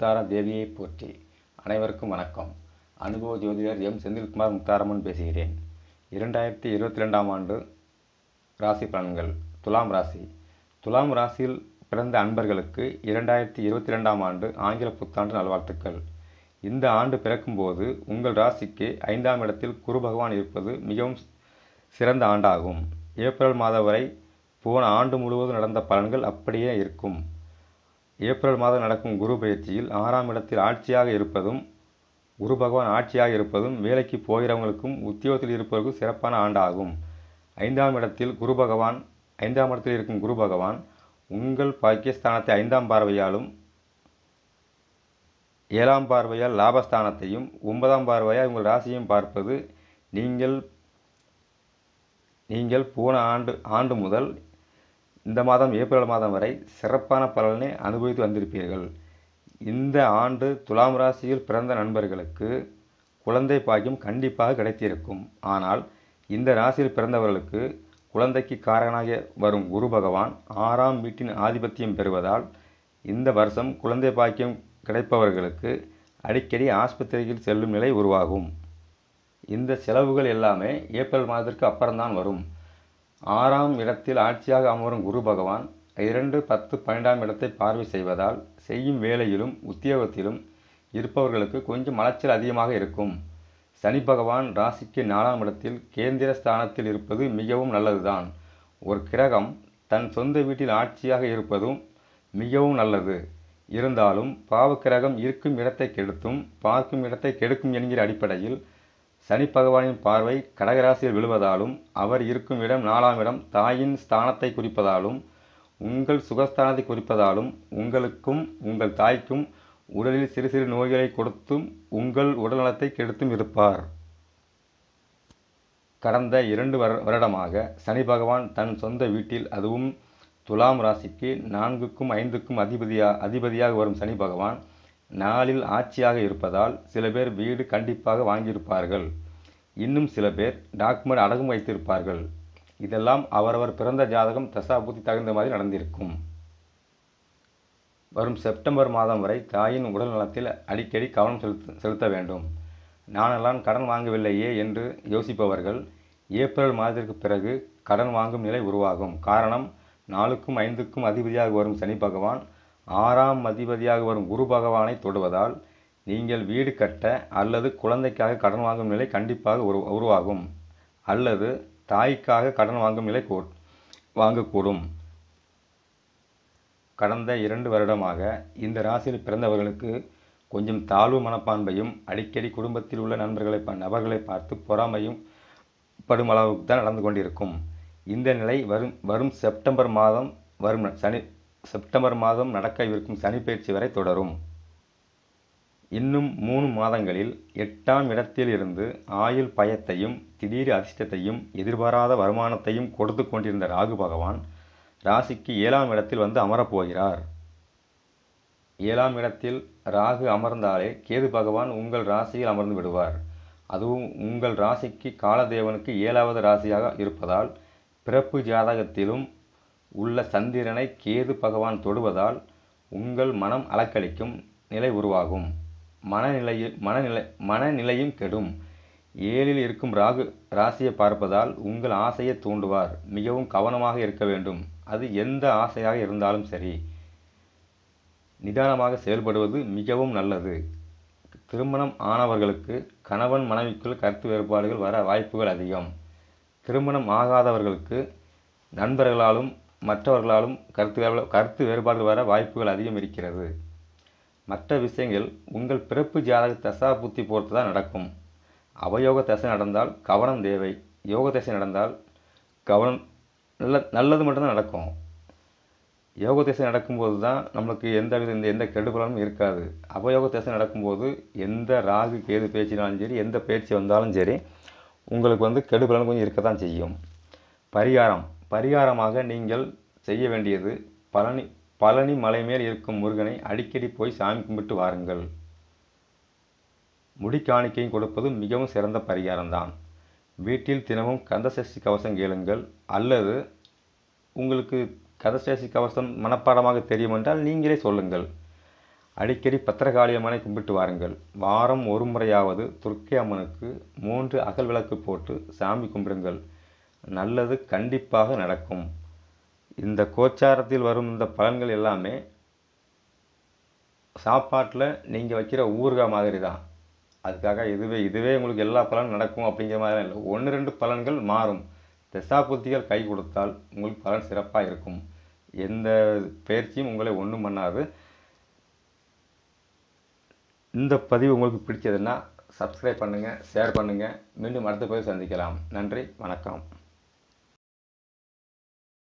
முத்தாரம் தேவியை போற்றி அனைவருக்கும் வணக்கம் அனுபவ ஜோதிடர் எம் செந்தில்குமார் முத்தாரம்மன் பேசுகிறேன் இரண்டாயிரத்தி இருபத்தி ரெண்டாம் ஆண்டு ராசி பலன்கள் துலாம் ராசி துலாம் ராசியில் பிறந்த அன்பர்களுக்கு இரண்டாயிரத்தி இருபத்தி ரெண்டாம் ஆண்டு ஆங்கில புத்தாண்டு நல்வாழ்த்துக்கள் இந்த ஆண்டு பிறக்கும்போது உங்கள் ராசிக்கு ஐந்தாம் இடத்தில் குரு பகவான் இருப்பது மிகவும் சிறந்த ஆண்டாகும் ஏப்ரல் மாதம் வரை போன ஆண்டு முழுவதும் நடந்த பலன்கள் அப்படியே இருக்கும் ஏப்ரல் மாதம் நடக்கும் குரு பயிற்சியில் ஆறாம் இடத்தில் ஆட்சியாக இருப்பதும் குரு பகவான் ஆட்சியாக இருப்பதும் வேலைக்கு போகிறவங்களுக்கும் உத்தியோகத்தில் இருப்பவருக்கும் சிறப்பான ஆண்டாகும் ஐந்தாம் இடத்தில் குரு பகவான் ஐந்தாம் இடத்தில் இருக்கும் குரு பகவான் உங்கள் பாக்கியஸ்தானத்தை ஐந்தாம் பார்வையாலும் ஏழாம் பார்வையால் லாபஸ்தானத்தையும் ஒன்பதாம் பார்வையால் உங்கள் ராசியையும் பார்ப்பது நீங்கள் நீங்கள் போன ஆண்டு ஆண்டு முதல் இந்த மாதம் ஏப்ரல் மாதம் வரை சிறப்பான பலனை அனுபவித்து வந்திருப்பீர்கள் இந்த ஆண்டு துலாம் ராசியில் பிறந்த நண்பர்களுக்கு குழந்தை பாக்கியம் கண்டிப்பாக கிடைத்திருக்கும் ஆனால் இந்த ராசியில் பிறந்தவர்களுக்கு குழந்தைக்கு காரணமாக வரும் குரு பகவான் ஆறாம் வீட்டின் ஆதிபத்தியம் பெறுவதால் இந்த வருஷம் குழந்தை பாக்கியம் கிடைப்பவர்களுக்கு அடிக்கடி ஆஸ்பத்திரியில் செல்லும் நிலை உருவாகும் இந்த செலவுகள் எல்லாமே ஏப்ரல் மாதத்திற்கு அப்புறம்தான் வரும் ஆறாம் இடத்தில் ஆட்சியாக அமரும் குரு பகவான் இரண்டு பத்து பன்னெண்டாம் இடத்தை பார்வை செய்வதால் செய்யும் வேலையிலும் உத்தியோகத்திலும் இருப்பவர்களுக்கு கொஞ்சம் மலைச்சல் அதிகமாக இருக்கும் சனி பகவான் ராசிக்கு நாலாம் இடத்தில் கேந்திர ஸ்தானத்தில் இருப்பது மிகவும் நல்லதுதான் ஒரு கிரகம் தன் சொந்த வீட்டில் ஆட்சியாக இருப்பதும் மிகவும் நல்லது இருந்தாலும் பாவக்கிரகம் இருக்கும் இடத்தை கெடுத்தும் பார்க்கும் இடத்தை கெடுக்கும் என்கிற அடிப்படையில் சனி பகவானின் பார்வை கடகராசியில் விழுவதாலும் அவர் இருக்கும் இடம் நாலாம் இடம் தாயின் ஸ்தானத்தை குறிப்பதாலும் உங்கள் சுகஸ்தானத்தை குறிப்பதாலும் உங்களுக்கும் உங்கள் தாய்க்கும் உடலில் சிறு சிறு நோய்களை கொடுத்தும் உங்கள் உடல்நலத்தை கெடுத்தும் இருப்பார் கடந்த இரண்டு வருடமாக சனி பகவான் தன் சொந்த வீட்டில் அதுவும் துலாம் ராசிக்கு நான்குக்கும் ஐந்துக்கும் அதிபதியா அதிபதியாக வரும் சனி பகவான் நாளில் ஆட்சியாக இருப்பதால் சில பேர் வீடு கண்டிப்பாக வாங்கியிருப்பார்கள் இன்னும் சில பேர் டாக்குமெண்ட் அடகும் வைத்திருப்பார்கள் இதெல்லாம் அவரவர் பிறந்த ஜாதகம் தசாபுத்தி தகுந்த மாதிரி நடந்திருக்கும் வரும் செப்டம்பர் மாதம் வரை தாயின் உடல் நலத்தில் அடிக்கடி கவனம் செலுத்த செலுத்த வேண்டும் நானெல்லாம் கடன் வாங்கவில்லையே என்று யோசிப்பவர்கள் ஏப்ரல் மாதத்திற்கு பிறகு கடன் வாங்கும் நிலை உருவாகும் காரணம் நாலுக்கும் ஐந்துக்கும் அதிபதியாக வரும் சனி பகவான் ஆறாம் அதிபதியாக வரும் குரு பகவானை தொடுவதால் நீங்கள் வீடு கட்ட அல்லது குழந்தைக்காக கடன் வாங்கும் நிலை கண்டிப்பாக உரு உருவாகும் அல்லது தாய்க்காக கடன் வாங்கும் நிலை வாங்கக்கூடும் கடந்த இரண்டு வருடமாக இந்த ராசியில் பிறந்தவர்களுக்கு கொஞ்சம் தாழ்வு மனப்பான்மையும் அடிக்கடி குடும்பத்தில் உள்ள நண்பர்களை நபர்களை பார்த்து பொறாமையும் படும் அளவுக்கு தான் நடந்து கொண்டிருக்கும் இந்த நிலை வரும் வரும் செப்டம்பர் மாதம் வரும் சனி செப்டம்பர் மாதம் நடக்க இருக்கும் சனி பயிற்சி வரை தொடரும் இன்னும் மூணு மாதங்களில் எட்டாம் இடத்தில் இருந்து ஆயுள் பயத்தையும் திடீர் அதிர்ஷ்டத்தையும் எதிர்பாராத வருமானத்தையும் கொடுத்து கொண்டிருந்த ராகு பகவான் ராசிக்கு ஏழாம் இடத்தில் வந்து அமரப்போகிறார் ஏழாம் இடத்தில் ராகு அமர்ந்தாலே கேது பகவான் உங்கள் ராசியில் அமர்ந்து விடுவார் அதுவும் உங்கள் ராசிக்கு காலதேவனுக்கு ஏழாவது ராசியாக இருப்பதால் பிறப்பு ஜாதகத்திலும் உள்ள சந்திரனை கேது பகவான் தொடுவதால் உங்கள் மனம் அலக்களிக்கும் நிலை உருவாகும் மனநிலையில் மனநிலை மனநிலையும் கெடும் ஏழில் இருக்கும் ராகு ராசியை பார்ப்பதால் உங்கள் ஆசையை தூண்டுவார் மிகவும் கவனமாக இருக்க வேண்டும் அது எந்த ஆசையாக இருந்தாலும் சரி நிதானமாக செயல்படுவது மிகவும் நல்லது திருமணம் ஆனவர்களுக்கு கணவன் மனைவிக்குள் கருத்து வேறுபாடுகள் வர வாய்ப்புகள் அதிகம் திருமணம் ஆகாதவர்களுக்கு நண்பர்களாலும் மற்றவர்களாலும் கருத்து கருத்து வேறுபாடு வர வாய்ப்புகள் அதிகம் இருக்கிறது மற்ற விஷயங்கள் உங்கள் பிறப்பு ஜாதக தசா புத்தி பொறுத்து தான் நடக்கும் அவயோக தசை நடந்தால் கவனம் தேவை யோக தசை நடந்தால் கவனம் நல்ல நல்லது மட்டும்தான் நடக்கும் யோக தசை நடக்கும்போது தான் நம்மளுக்கு எந்த வித இந்த எந்த கெடுபலனும் இருக்காது அவயோக தசை நடக்கும்போது எந்த ராகு கேது பேச்சினாலும் சரி எந்த பேச்சு வந்தாலும் சரி உங்களுக்கு வந்து கெடுபலன் கொஞ்சம் இருக்க தான் செய்யும் பரிகாரம் பரிகாரமாக நீங்கள் செய்ய வேண்டியது பழனி பழனி மலை மேல் இருக்கும் முருகனை அடிக்கடி போய் சாமி கும்பிட்டு வாருங்கள் முடி காணிக்கையும் கொடுப்பது மிகவும் சிறந்த பரிகாரம்தான் வீட்டில் தினமும் கந்தசஷ்டி கவசம் கேளுங்கள் அல்லது உங்களுக்கு கந்தசஷ்டி கவசம் மனப்பாடமாக தெரியும் என்றால் நீங்களே சொல்லுங்கள் அடிக்கடி பத்திரகாளி அம்மனை கும்பிட்டு வாருங்கள் வாரம் ஒரு முறையாவது துர்க்கை அம்மனுக்கு மூன்று அகல் விளக்கு போட்டு சாமி கும்பிடுங்கள் நல்லது கண்டிப்பாக நடக்கும் இந்த கோச்சாரத்தில் வரும் இந்த பலன்கள் எல்லாமே சாப்பாட்டில் நீங்கள் வைக்கிற ஊறுகாய் மாதிரி தான் அதுக்காக இதுவே இதுவே உங்களுக்கு எல்லா பலனும் நடக்கும் அப்படிங்கிற மாதிரி இல்லை ஒன்று ரெண்டு பலன்கள் மாறும் தசாபுத்திகள் கை கொடுத்தால் உங்களுக்கு பலன் சிறப்பாக இருக்கும் எந்த பயிற்சியும் உங்களை ஒன்றும் பண்ணாது இந்த பதிவு உங்களுக்கு பிடிச்சதுன்னா சப்ஸ்கிரைப் பண்ணுங்கள் ஷேர் பண்ணுங்கள் மீண்டும் அடுத்த பதிவு சந்திக்கலாம் நன்றி வணக்கம்